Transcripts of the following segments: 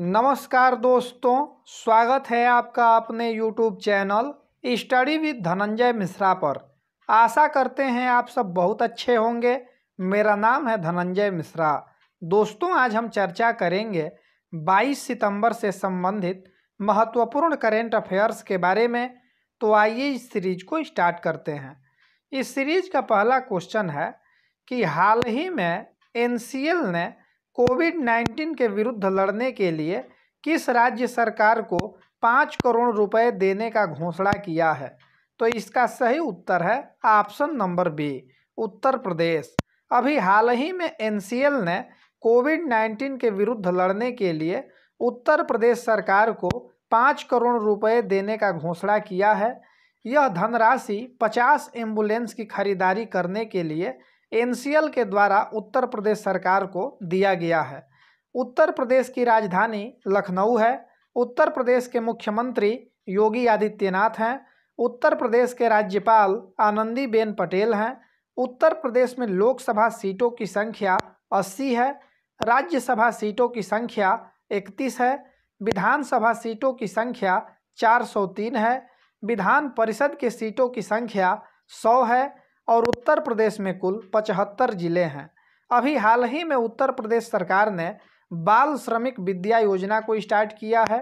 नमस्कार दोस्तों स्वागत है आपका अपने YouTube channel study with Dhananjay Mishra पर आशा करते हैं आप सब बहुत अच्छे होंगे मेरा नाम है धनंजय मिश्रा दोस्तों आज हम चर्चा करेंगे 22 सितंबर से संबंधित महत्वपूर्ण करेंट अफेयर्स के बारे में तो आइए इस सीरीज को स्टार्ट करते हैं इस सीरीज का पहला क्वेश्चन है कि हाल ही में एन ने कोविड नाइन्टीन के विरुद्ध लड़ने के लिए किस राज्य सरकार को पाँच करोड़ रुपए देने का घोषणा किया है तो इसका सही उत्तर है option number B Uttar Pradesh अभी हाल ही में एन ने कोविड नाइन्टीन के विरुद्ध लड़ने के लिए उत्तर प्रदेश सरकार को पाँच करोड़ रुपए देने का घोषणा किया है यह धनराशि पचास एम्बुलेंस की खरीदारी करने के लिए एनसीएल के द्वारा उत्तर प्रदेश सरकार को दिया गया है उत्तर प्रदेश की राजधानी लखनऊ है उत्तर प्रदेश के मुख्यमंत्री योगी आदित्यनाथ हैं उत्तर प्रदेश के राज्यपाल आनंदीबेन पटेल हैं उत्तर प्रदेश में लोकसभा सीटों की संख्या 80 है राज्यसभा सीटों की संख्या 31 है विधानसभा सीटों की संख्या 403 है विधान परिषद के सीटों की संख्या 100 है और उत्तर प्रदेश में कुल पचहत्तर जिले हैं अभी हाल ही में उत्तर प्रदेश सरकार ने बाल श्रमिक विद्या योजना को स्टार्ट किया है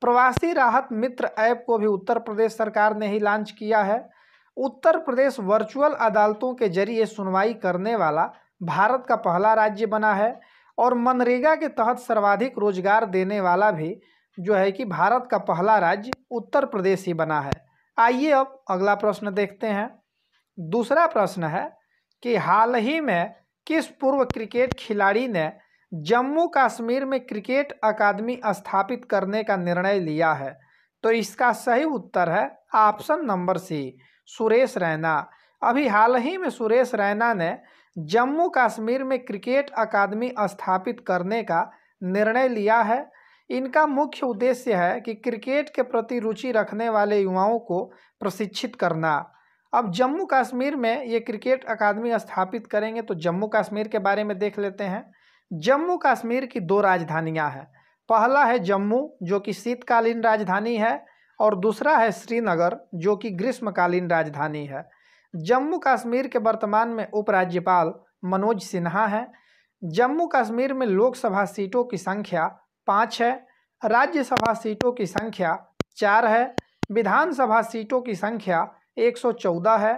प्रवासी राहत मित्र ऐप को भी उत्तर प्रदेश सरकार ने ही लॉन्च किया है उत्तर प्रदेश वर्चुअल अदालतों के जरिए सुनवाई करने वाला भारत का पहला राज्य बना है और मनरेगा के तहत सर्वाधिक रोजगार देने वाला भी जो है कि भारत का पहला राज्य उत्तर प्रदेश ही बना है आइए अब अगला प्रश्न देखते हैं दूसरा प्रश्न है कि हाल ही में किस पूर्व क्रिकेट खिलाड़ी ने जम्मू कश्मीर में क्रिकेट अकादमी स्थापित करने का निर्णय लिया है तो इसका सही उत्तर है option number C Suresh Raina अभी हाल ही में सुरेश रैना ने जम्मू कश्मीर में क्रिकेट अकादमी स्थापित करने का निर्णय लिया है इनका मुख्य उद्देश्य है कि क्रिकेट के प्रति रुचि रखने वाले युवाओं को प्रशिक्षित करना अब जम्मू कश्मीर में ये क्रिकेट अकादमी स्थापित करेंगे तो जम्मू कश्मीर के बारे में देख लेते हैं जम्मू कश्मीर की दो राजधानियां हैं पहला है जम्मू जो कि शीतकालीन राजधानी है और दूसरा है श्रीनगर जो कि ग्रीष्मकालीन राजधानी है जम्मू कश्मीर के वर्तमान में उपराज्यपाल मनोज सिन्हा हैं जम्मू कश्मीर में लोकसभा सीटों की संख्या पाँच है राज्यसभा सीटों की संख्या चार है विधानसभा सीटों की संख्या 114 है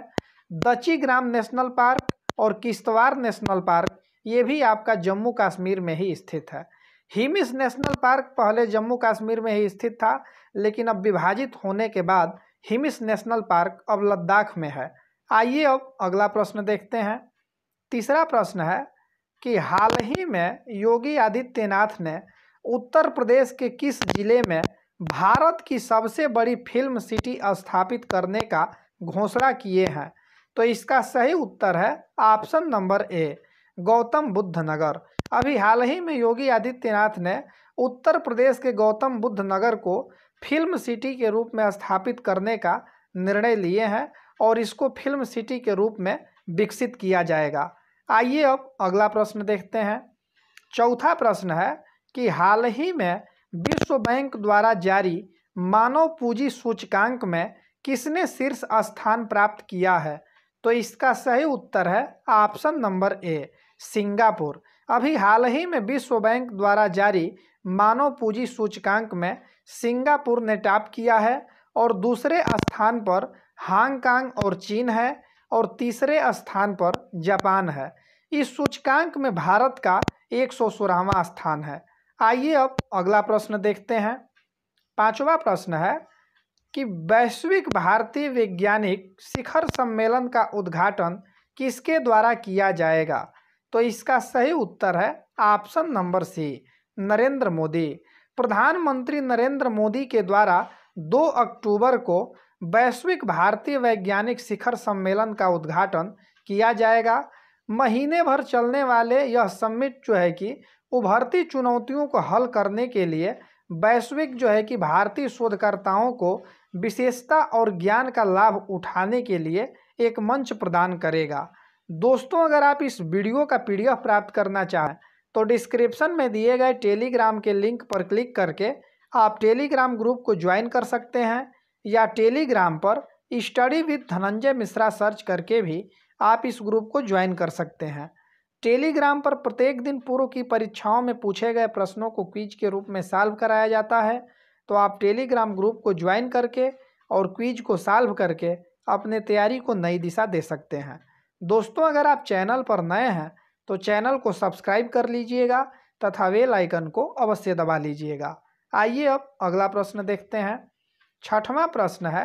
दचीग्राम नेशनल पार्क और किश्तवाड़ नेशनल पार्क ये भी आपका जम्मू कश्मीर में ही स्थित है हिमिस नेशनल पार्क पहले जम्मू कश्मीर में ही स्थित था लेकिन अब विभाजित होने के बाद हिमिस नेशनल पार्क अब लद्दाख में है आइए अब अगला प्रश्न देखते हैं तीसरा प्रश्न है कि हाल ही में योगी आदित्यनाथ ने उत्तर प्रदेश के किस जिले में भारत की सबसे बड़ी फिल्म सिटी स्थापित करने का घोषणा किए हैं तो इसका सही उत्तर है option number A Gautam Buddh Nagar अभी हाल ही में योगी आदित्यनाथ ने उत्तर प्रदेश के गौतम बुद्ध नगर को फिल्म सिटी के रूप में स्थापित करने का निर्णय लिए हैं और इसको फिल्म सिटी के रूप में विकसित किया जाएगा आइए अब अगला प्रश्न देखते हैं चौथा प्रश्न है कि हाल ही में विश्व बैंक द्वारा जारी मानव पूंजी सूचकांक में किसने शीर्ष स्थान प्राप्त किया है तो इसका सही उत्तर है ऑप्शन नंबर ए सिंगापुर अभी हाल ही में विश्व बैंक द्वारा जारी मानव पूंजी सूचकांक में सिंगापुर ने टॉप किया है और दूसरे स्थान पर हांगकांग और चीन है और तीसरे स्थान पर जापान है इस सूचकांक में भारत का एक सौ स्थान है आइए अब अगला प्रश्न देखते हैं पांचवा प्रश्न है कि वैश्विक भारतीय वैज्ञानिक शिखर सम्मेलन का उद्घाटन किसके द्वारा किया जाएगा तो इसका सही उत्तर है option number C Narendra Modi प्रधानमंत्री नरेंद्र मोदी के द्वारा 2 अक्टूबर को वैश्विक भारतीय वैज्ञानिक शिखर सम्मेलन का उद्घाटन किया जाएगा महीने भर चलने वाले यह समिट जो है कि उभरती चुनौतियों को हल करने के लिए वैश्विक जो है कि भारतीय शोधकर्ताओं को विशेषता और ज्ञान का लाभ उठाने के लिए एक मंच प्रदान करेगा दोस्तों अगर आप इस वीडियो का पीडीएफ प्राप्त करना चाहें तो डिस्क्रिप्शन में दिए गए टेलीग्राम के लिंक पर क्लिक करके आप टेलीग्राम ग्रुप को ज्वाइन कर सकते हैं या टेलीग्राम पर study with Dhananjay Mishra search करके भी आप इस ग्रुप को ज्वाइन कर सकते हैं टेलीग्राम पर प्रत्येक दिन पूर्व की परीक्षाओं में पूछे गए प्रश्नों को क्विज के रूप में सॉल्व कराया जाता है तो आप टेलीग्राम ग्रुप को ज्वाइन करके और क्वीज को सॉल्व करके अपने तैयारी को नई दिशा दे सकते हैं दोस्तों अगर आप चैनल पर नए हैं तो चैनल को सब्सक्राइब कर लीजिएगा तथा वेल आइकन को अवश्य दबा लीजिएगा आइए अब अगला प्रश्न देखते हैं छठवां प्रश्न है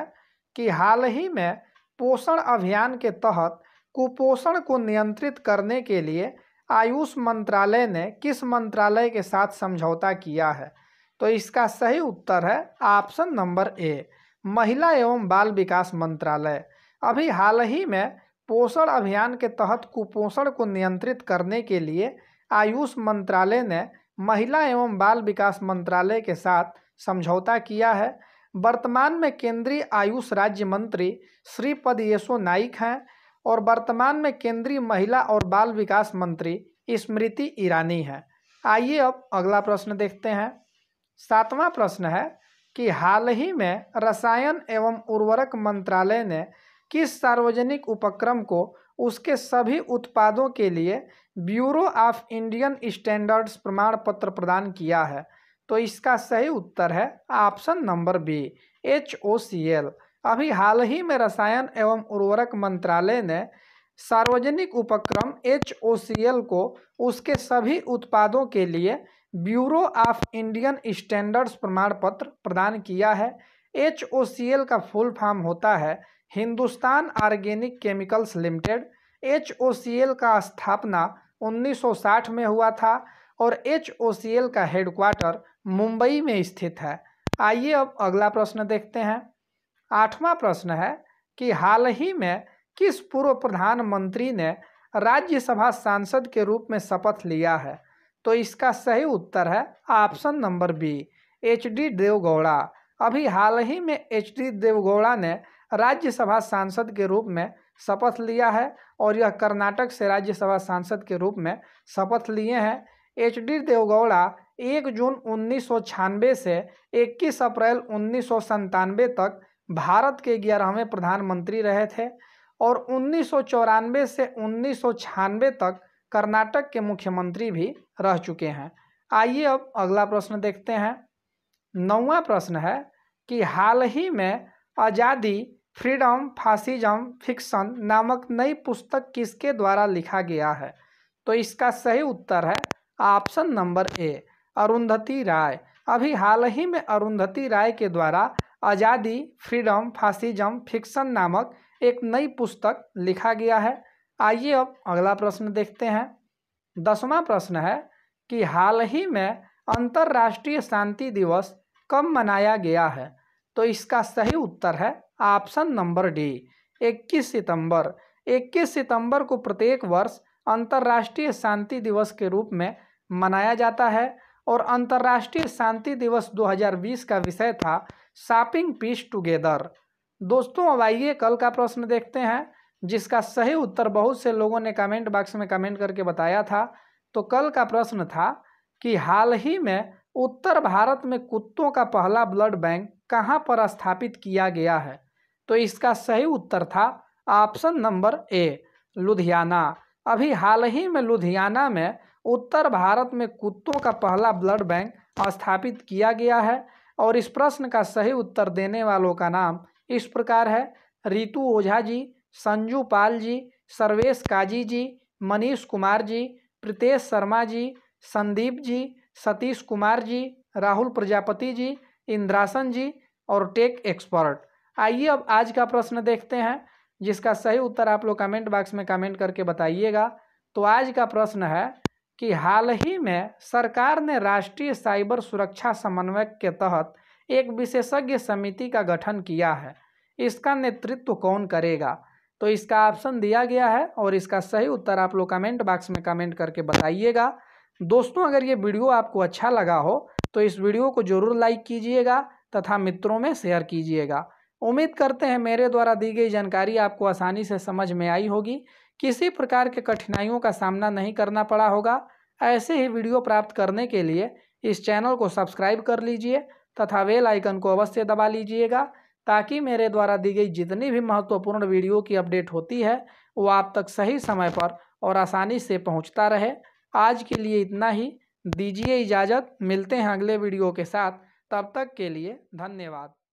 कि हाल ही में पोषण अभियान के तहत कुपोषण को नियंत्रित करने के लिए आयुष मंत्रालय ने किस मंत्रालय के साथ समझौता किया है तो इसका सही उत्तर है ऑप्शन नंबर ए महिला एवं बाल विकास मंत्रालय अभी हाल ही में पोषण अभियान के तहत कुपोषण को नियंत्रित करने के लिए आयुष मंत्रालय ने महिला एवं बाल विकास मंत्रालय के साथ समझौता किया है वर्तमान में केंद्रीय आयुष राज्य मंत्री श्रीपद येसो नाइक हैं और वर्तमान में केंद्रीय महिला और बाल विकास मंत्री स्मृति ईरानी हैं आइए अब अगला प्रश्न देखते हैं सातवां प्रश्न है कि हाल ही में रसायन एवं उर्वरक मंत्रालय ने किस सार्वजनिक उपक्रम को उसके सभी उत्पादों के लिए ब्यूरो ऑफ इंडियन स्टैंडर्ड्स प्रमाण पत्र प्रदान किया है तो इसका सही उत्तर है option number B H O C L अभी हाल ही में रसायन एवं उर्वरक मंत्रालय ने सार्वजनिक उपक्रम एच ओ सी एल को उसके सभी उत्पादों के लिए ब्यूरो ऑफ इंडियन स्टैंडर्ड्स प्रमाण पत्र प्रदान किया है एच का फुल फॉर्म होता है Hindustan organic chemicals limited H का स्थापना 1960 में हुआ था और एच का हेडक्वार्टर मुंबई में स्थित है आइए अब अगला प्रश्न देखते हैं आठवां प्रश्न है कि हाल ही में किस पूर्व प्रधानमंत्री ने राज्यसभा सांसद के रूप में शपथ लिया है तो इसका सही उत्तर है option number B H D Deve Gowda अभी हाल ही में एच डी देवगौड़ा ने राज्यसभा सांसद के रूप में शपथ लिया है और यह कर्नाटक से राज्यसभा सांसद के रूप में शपथ लिए हैं एच डी देवगौड़ा एक जून उन्नीस से इक्कीस अप्रैल उन्नीस तक भारत के ग्यारहवें प्रधानमंत्री रहे थे और उन्नीस से उन्नीस तक कर्नाटक के मुख्यमंत्री भी रह चुके हैं आइए अब अगला प्रश्न देखते हैं नौवा प्रश्न है कि हाल ही में आज़ादी फ्रीडम फासिज्म फिक्शन नामक नई पुस्तक किसके द्वारा लिखा गया है तो इसका सही उत्तर है option number A Arundhati Roy अभी हाल ही में अरुंधति राय के द्वारा आज़ादी फ्रीडम फासिज्म फिक्शन नामक एक नई पुस्तक लिखा गया है आइए अब अगला प्रश्न देखते हैं दसवां प्रश्न है कि हाल ही में अंतर्राष्ट्रीय शांति दिवस कब मनाया गया है तो इसका सही उत्तर है ऑप्शन नंबर डी 21 सितंबर 21 सितंबर को प्रत्येक वर्ष अंतर्राष्ट्रीय शांति दिवस के रूप में मनाया जाता है और अंतर्राष्ट्रीय शांति दिवस 2020 का विषय था शॉपिंग पीस टुगेदर दोस्तों अब आइए कल का प्रश्न देखते हैं जिसका सही उत्तर बहुत से लोगों ने कमेंट बॉक्स में कमेंट करके बताया था तो कल का प्रश्न था कि हाल ही में उत्तर भारत में कुत्तों का पहला ब्लड बैंक कहाँ पर स्थापित किया गया है तो इसका सही उत्तर था ऑप्शन नंबर ए लुधियाना अभी हाल ही में लुधियाना में उत्तर भारत में कुत्तों का पहला ब्लड बैंक स्थापित किया गया है और इस प्रश्न का सही उत्तर देने वालों का नाम इस प्रकार है रितु ओझा जी संजू पाल जी सर्वेश काजी जी मनीष कुमार जी प्रीतेश शर्मा जी संदीप जी सतीश कुमार जी राहुल प्रजापति जी इंद्रासन जी और टेक एक्सपर्ट आइए अब आज का प्रश्न देखते हैं जिसका सही उत्तर आप लोग कमेंट बॉक्स में कमेंट करके बताइएगा तो आज का प्रश्न है कि हाल ही में सरकार ने राष्ट्रीय साइबर सुरक्षा समन्वयक के तहत एक विशेषज्ञ समिति का गठन किया है इसका नेतृत्व कौन करेगा तो इसका ऑप्शन दिया गया है और इसका सही उत्तर आप लोग कमेंट बॉक्स में कमेंट करके बताइएगा दोस्तों अगर ये वीडियो आपको अच्छा लगा हो तो इस वीडियो को ज़रूर लाइक कीजिएगा तथा मित्रों में शेयर कीजिएगा उम्मीद करते हैं मेरे द्वारा दी गई जानकारी आपको आसानी से समझ में आई होगी किसी प्रकार के कठिनाइयों का सामना नहीं करना पड़ा होगा ऐसे ही वीडियो प्राप्त करने के लिए इस चैनल को सब्सक्राइब कर लीजिए तथा वेल आइकन को अवश्य दबा लीजिएगा ताकि मेरे द्वारा दी गई जितनी भी महत्वपूर्ण वीडियो की अपडेट होती है वो आप तक सही समय पर और आसानी से पहुंचता रहे आज के लिए इतना ही दीजिए इजाज़त मिलते हैं अगले वीडियो के साथ तब तक के लिए धन्यवाद